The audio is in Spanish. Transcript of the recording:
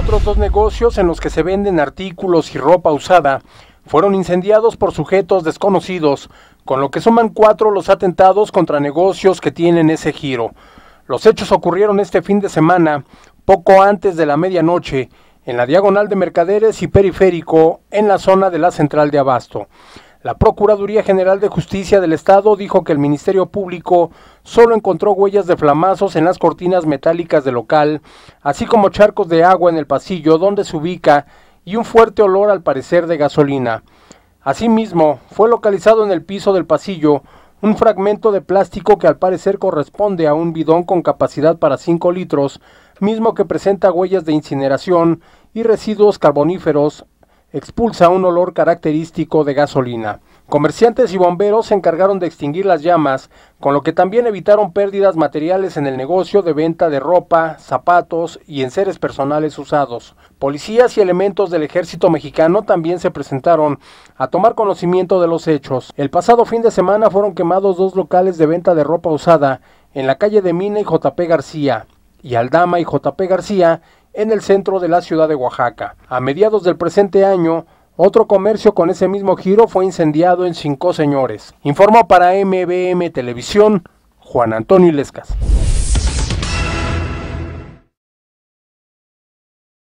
Otros dos negocios en los que se venden artículos y ropa usada fueron incendiados por sujetos desconocidos, con lo que suman cuatro los atentados contra negocios que tienen ese giro. Los hechos ocurrieron este fin de semana, poco antes de la medianoche, en la diagonal de Mercaderes y Periférico, en la zona de la central de Abasto. La Procuraduría General de Justicia del Estado dijo que el Ministerio Público solo encontró huellas de flamazos en las cortinas metálicas del local, así como charcos de agua en el pasillo donde se ubica y un fuerte olor al parecer de gasolina. Asimismo, fue localizado en el piso del pasillo un fragmento de plástico que al parecer corresponde a un bidón con capacidad para 5 litros, mismo que presenta huellas de incineración y residuos carboníferos expulsa un olor característico de gasolina. Comerciantes y bomberos se encargaron de extinguir las llamas, con lo que también evitaron pérdidas materiales en el negocio de venta de ropa, zapatos y enseres personales usados. Policías y elementos del ejército mexicano también se presentaron a tomar conocimiento de los hechos. El pasado fin de semana fueron quemados dos locales de venta de ropa usada en la calle de Mina y JP García y Aldama y JP García en el centro de la ciudad de Oaxaca. A mediados del presente año, otro comercio con ese mismo giro fue incendiado en Cinco Señores. Informó para MBM Televisión Juan Antonio Ilescas.